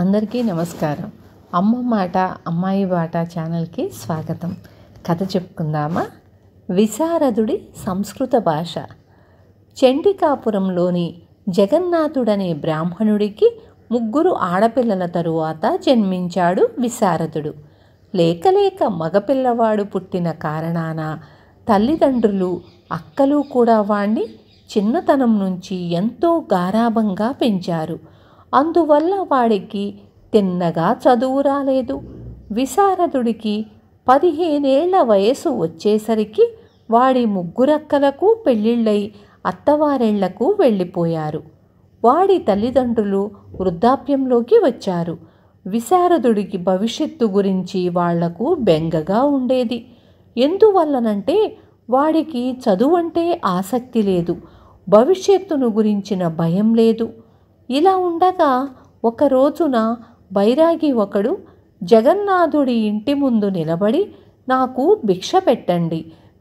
అందరికీ నమస్కారం అమ్మ మాట అమ్మాయి బాట ఛానల్కి స్వాగతం కథ చెప్పుకుందామా విశారదుడి సంస్కృత భాష చండికాపురంలోని జగన్నాథుడనే బ్రాహ్మణుడికి ముగ్గురు ఆడపిల్లల తరువాత జన్మించాడు విశారదుడు లేకలేక మగపిల్లవాడు పుట్టిన కారణాన తల్లిదండ్రులు అక్కలు కూడా వాణ్ణి చిన్నతనం నుంచి ఎంతో గారాభంగా పెంచారు అందువల్ల వాడికి తిన్నగా చదువు రాలేదు విశారదుడికి పదిహేనేళ్ల వయసు వచ్చేసరికి వాడి ముగ్గురక్కలకు పెళ్ళిళ్ళై అత్తవారేళ్లకు వెళ్ళిపోయారు వాడి తల్లిదండ్రులు వృద్ధాప్యంలోకి వచ్చారు విశారదుడికి భవిష్యత్తు గురించి వాళ్లకు బెంగగా ఉండేది ఎందువల్లనంటే వాడికి చదువంటే ఆసక్తి లేదు భవిష్యత్తును గురించిన భయం లేదు ఇలా ఉండగా ఒక రోజున బైరాగి ఒకడు జగన్నాథుడి ఇంటి ముందు నిలబడి నాకు భిక్ష పెట్టండి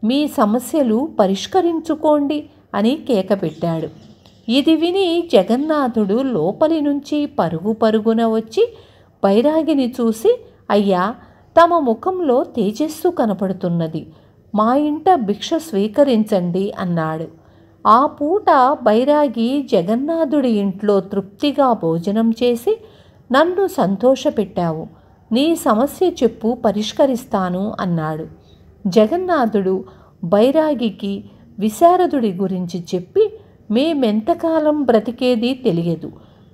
మీ సమస్యలు పరిష్కరించుకోండి అని కేక పెట్టాడు ఇది విని జగన్నాథుడు లోపలి నుంచి పరుగు పరుగున వచ్చి బైరాగిని చూసి అయ్యా తమ ముఖంలో తేజస్సు కనపడుతున్నది మా ఇంట భిక్ష స్వీకరించండి అన్నాడు ఆ పూట బైరాగి జగన్నాథుడి ఇంట్లో తృప్తిగా భోజనం చేసి నన్ను సంతోషపెట్టావు నీ సమస్య చెప్పు పరిష్కరిస్తాను అన్నాడు జగన్నాథుడు బైరాగికి విశారదుడి గురించి చెప్పి మేమెంతకాలం బ్రతికేది తెలియదు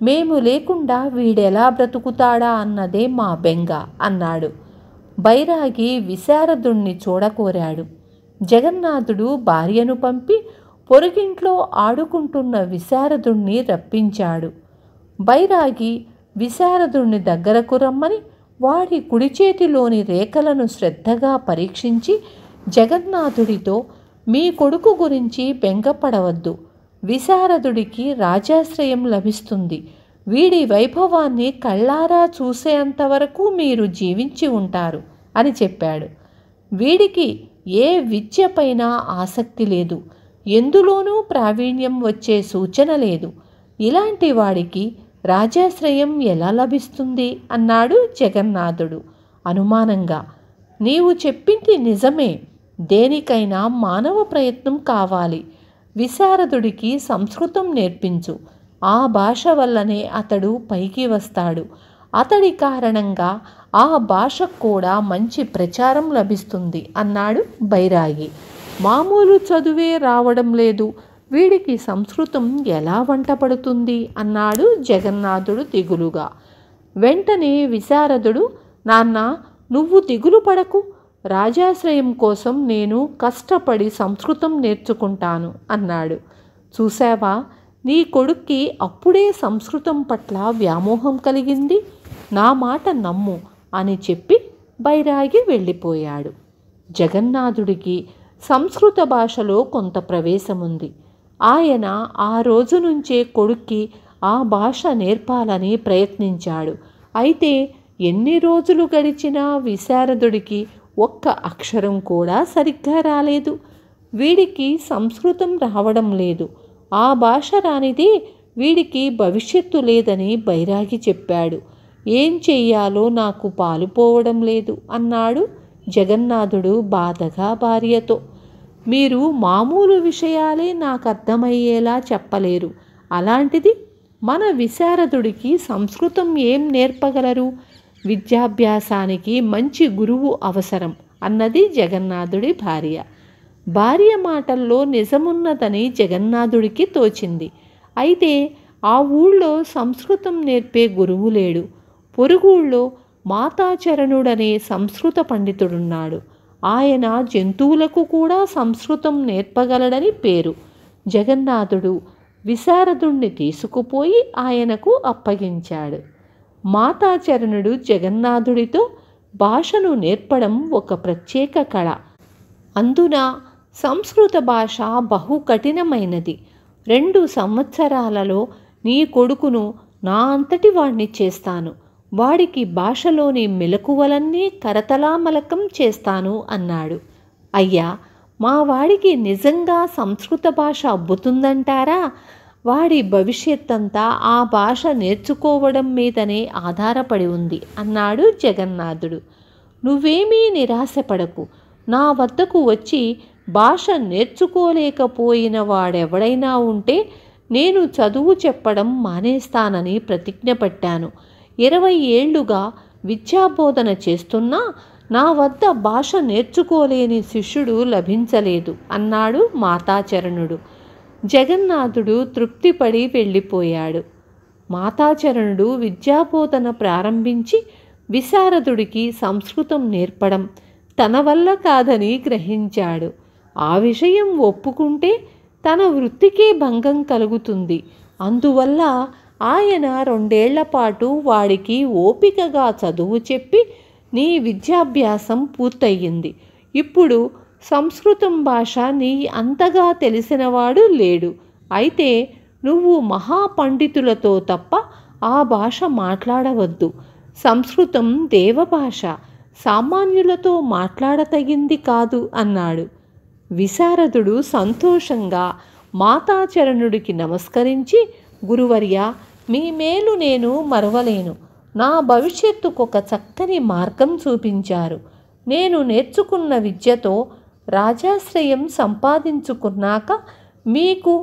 మేము లేకుండా వీడెలా బ్రతుకుతాడా అన్నదే మా బెంగ అన్నాడు బైరాగి విశారదుణ్ణి చూడకోరాడు జగన్నాథుడు భార్యను పంపి పొరుగింట్లో ఆడుకుంటున్న విశారదుణ్ణి రప్పించాడు బైరాగి విశారదుణ్ణి దగ్గరకు రమ్మని వాడి కుడి చేతిలోని రేఖలను శ్రద్ధగా పరీక్షించి జగన్నాథుడితో మీ కొడుకు గురించి బెంగపడవద్దు విశారదుడికి రాజాశ్రయం లభిస్తుంది వీడి వైభవాన్ని కళ్ళారా చూసేంతవరకు మీరు జీవించి ఉంటారు అని చెప్పాడు వీడికి ఏ విద్యపైన ఆసక్తి లేదు ఎందులోనూ ప్రావీణ్యం వచ్చే సూచన లేదు ఇలాంటి వాడికి రాజాశ్రయం ఎలా లభిస్తుంది అన్నాడు జగన్నాథుడు అనుమానంగా నీవు చెప్పింది నిజమే దేనికైనా మానవ ప్రయత్నం కావాలి విశారదుడికి సంస్కృతం నేర్పించు ఆ భాష వల్లనే అతడు పైకి వస్తాడు అతడి కారణంగా ఆ భాషకు కూడా మంచి ప్రచారం లభిస్తుంది అన్నాడు బైరాగి మామూలు చదువే రావడం లేదు వీడికి సంస్కృతం ఎలా వంట పడుతుంది అన్నాడు జగన్నాథుడు దిగులుగా వెంటనే విశారదుడు నాన్న నువ్వు దిగులు పడకు రాజాశ్రయం కోసం నేను కష్టపడి సంస్కృతం నేర్చుకుంటాను అన్నాడు చూసావా నీ కొడుక్కి అప్పుడే సంస్కృతం పట్ల వ్యామోహం కలిగింది నా మాట నమ్ము అని చెప్పి బైరాగి వెళ్ళిపోయాడు జగన్నాథుడికి సంస్కృత భాషలో కొంత ప్రవేశముంది ఆయన ఆ రోజు నుంచే కొడుక్కి ఆ భాష నేర్పాలని ప్రయత్నించాడు అయితే ఎన్ని రోజులు గడిచినా విశారదుడికి ఒక్క అక్షరం కూడా సరిగ్గా రాలేదు వీడికి సంస్కృతం రావడం లేదు ఆ భాష రానిది వీడికి భవిష్యత్తు లేదని బైరాగి చెప్పాడు ఏం చెయ్యాలో నాకు పాలుపోవడం లేదు అన్నాడు జగన్నాథుడు బాధగా భార్యతో మీరు మామూలు విషయాలే నాకు అర్థమయ్యేలా చెప్పలేరు అలాంటిది మన విశారదుడికి సంస్కృతం ఏం నేర్పగలరు విద్యాభ్యాసానికి మంచి గురువు అవసరం అన్నది జగన్నాథుడి భార్య భార్య మాటల్లో నిజమున్నదని జగన్నాథుడికి తోచింది అయితే ఆ ఊళ్ళో సంస్కృతం నేర్పే గురువు లేడు పొరుగుళ్ళో మాతాచరణుడనే సంస్కృత పండితుడున్నాడు ఆయన జంతువులకు కూడా సంస్కృతం నేర్పగలడని పేరు జగన్నాథుడు విశారదుణ్ణి తీసుకుపోయి ఆయనకు అప్పగించాడు మాతాచరణుడు జగన్నాథుడితో భాషను నేర్పడం ఒక ప్రత్యేక కళ అందున సంస్కృత భాష బహు కఠినమైనది రెండు సంవత్సరాలలో నీ కొడుకును నా అంతటి వాణ్ణి చేస్తాను వాడికి భాషలోని మెలకువలన్నీ కరతలామలకం చేస్తాను అన్నాడు అయ్యా మా వాడికి నిజంగా సంస్కృత భాష అబ్బుతుందంటారా వాడి భవిష్యత్తంతా ఆ భాష నేర్చుకోవడం మీదనే ఆధారపడి ఉంది అన్నాడు జగన్నాథుడు నువ్వేమీ నిరాశపడకు నా వద్దకు వచ్చి భాష నేర్చుకోలేకపోయిన వాడెవడైనా ఉంటే నేను చదువు చెప్పడం మానేస్తానని ప్రతిజ్ఞ పట్టాను ఇరవై ఏళ్లుగా విద్యాబోధన చేస్తున్నా నా వద్ద భాష నేర్చుకోలేని శిష్యుడు లభించలేదు అన్నాడు మాతాచరణుడు జగన్నాథుడు తృప్తిపడి వెళ్ళిపోయాడు మాతాచరణుడు విద్యాబోధన ప్రారంభించి విశారదుడికి సంస్కృతం నేర్పడం తన వల్ల కాదని గ్రహించాడు ఆ విషయం ఒప్పుకుంటే తన వృత్తికే భంగం కలుగుతుంది అందువల్ల ఆయన రెండేళ్ల పాటు వాడికి ఓపికగా చదువు చెప్పి నీ విద్యాభ్యాసం పూర్తయింది ఇప్పుడు సంస్కృతం భాష నీ అంతగా తెలిసినవాడు లేడు అయితే నువ్వు మహాపండితులతో తప్ప ఆ భాష మాట్లాడవద్దు సంస్కృతం దేవభాష సామాన్యులతో మాట్లాడతగింది కాదు అన్నాడు విశారదుడు సంతోషంగా మాతాచరణుడికి నమస్కరించి గురువర్య మీ మేలు నేను మరవలేను నా భవిష్యత్తుకు ఒక చక్కని మార్గం చూపించారు నేను నేర్చుకున్న విద్యతో రాజాశ్రయం సంపాదించుకున్నాక మీకు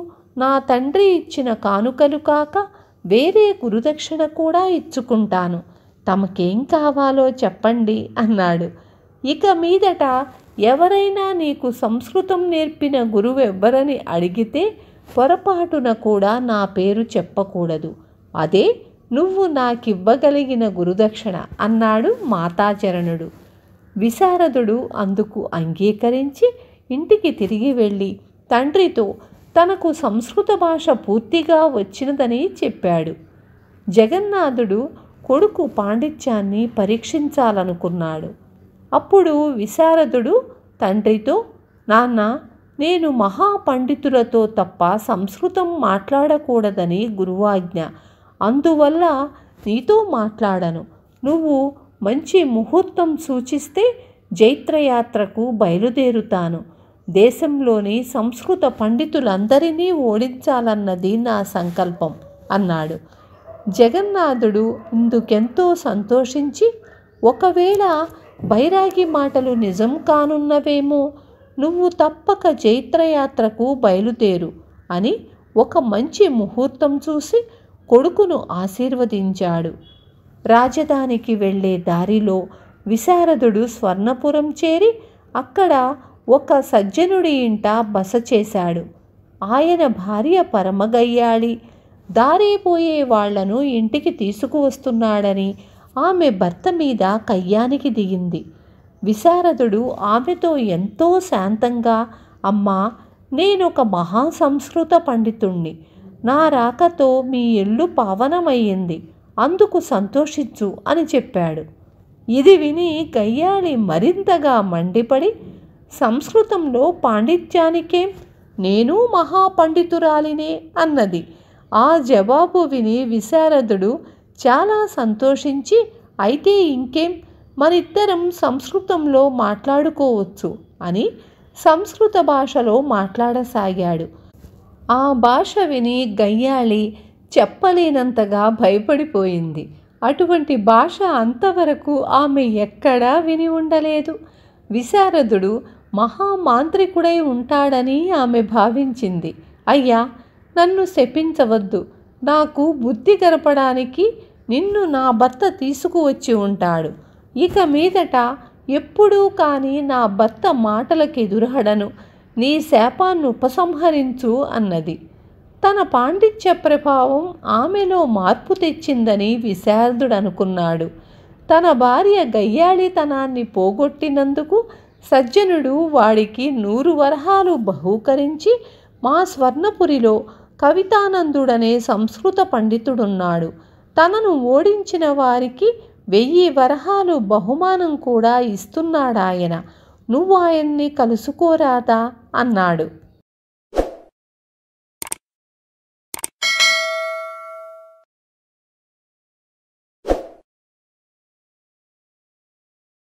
నా తండ్రి ఇచ్చిన కానుకలు కాక వేరే గురుదక్షిణ కూడా ఇచ్చుకుంటాను తమకేం కావాలో చెప్పండి అన్నాడు ఇక మీదట ఎవరైనా నీకు సంస్కృతం నేర్పిన గురువెవ్వరని అడిగితే పొరపాటున కూడా నా పేరు చెప్పకూడదు అదే నువ్వు నాకివ్వగలిగిన గురుదక్షిణ అన్నాడు మాతాచరణుడు విశారదుడు అందుకు అంగీకరించి ఇంటికి తిరిగి వెళ్ళి తండ్రితో తనకు సంస్కృత భాష పూర్తిగా వచ్చినదని చెప్పాడు జగన్నాథుడు కొడుకు పాండిత్యాన్ని పరీక్షించాలనుకున్నాడు అప్పుడు విశారదుడు తండ్రితో నాన్న నేను మహాపండితులతో తప్ప సంస్కృతం మాట్లాడకూడదని గురువాజ్ఞ అందువల్ల నీతో మాట్లాడను నువ్వు మంచి ముహూర్తం సూచిస్తే జైత్రయాత్రకు బయలుదేరుతాను దేశంలోని సంస్కృత పండితులందరినీ ఓడించాలన్నది నా సంకల్పం అన్నాడు జగన్నాథుడు ఇందుకెంతో సంతోషించి ఒకవేళ బైరాగి మాటలు నిజం కానున్నవేమో నువ్వు తప్పక జైత్రయాత్రకు బయలుదేరు అని ఒక మంచి ముహూర్తం చూసి కొడుకును ఆశీర్వదించాడు రాజధానికి వెళ్ళే దారిలో విశారదుడు స్వర్ణపురం చేరి అక్కడ ఒక సజ్జనుడి ఇంట బస చేశాడు ఆయన భార్య పరమగయ్యాళి దారిపోయే వాళ్లను ఇంటికి తీసుకువస్తున్నాడని ఆమె భర్త మీద కయ్యానికి దిగింది విశారదుడు ఆమెతో ఎంతో శాంతంగా అమ్మా నేనొక మహాసంస్కృత పండితుణ్ణి నా రాకతో మీ ఇల్లు పావనమయ్యింది అందుకు సంతోషించు అని చెప్పాడు ఇది విని గయ్యాళి మరింతగా మండిపడి సంస్కృతంలో పాండిత్యానికేం నేను మహాపండితురాలినే అన్నది ఆ జవాబు విని విశారదుడు చాలా సంతోషించి అయితే ఇంకేం మనిద్దరం సంస్కృతంలో మాట్లాడుకోవచ్చు అని సంస్కృత భాషలో మాట్లాడసాగాడు ఆ భాష విని గయ్యాళి చెప్పలేనంతగా భయపడిపోయింది అటువంటి భాష అంతవరకు ఆమె ఎక్కడా విని ఉండలేదు విశారదుడు మహామాంత్రికుడై ఉంటాడని ఆమె భావించింది అయ్యా నన్ను శపించవద్దు నాకు బుద్ధి గడపడానికి నిన్ను నా భర్త తీసుకువచ్చి ఉంటాడు ఇక మీదట ఎప్పుడూ కానీ నా భర్త మాటలకి ఎదురహడను నీ శాపాన్ని ఉపసంహరించు అన్నది తన పాండిత్య ప్రభావం ఆమెలో మార్పు తెచ్చిందని విశారదుడు అనుకున్నాడు తన భార్య గయ్యాళితనాన్ని పోగొట్టినందుకు సజ్జనుడు వాడికి నూరు వరహాలు బహూకరించి మా స్వర్ణపురిలో కవితానందుడనే సంస్కృత పండితుడున్నాడు తనను ఓడించిన వారికి వెయ్యి వరహాలు బహుమానం కూడా ఇస్తున్నాడాయన నువ్వు ఆయన్ని కలుసుకోరాదా అన్నాడు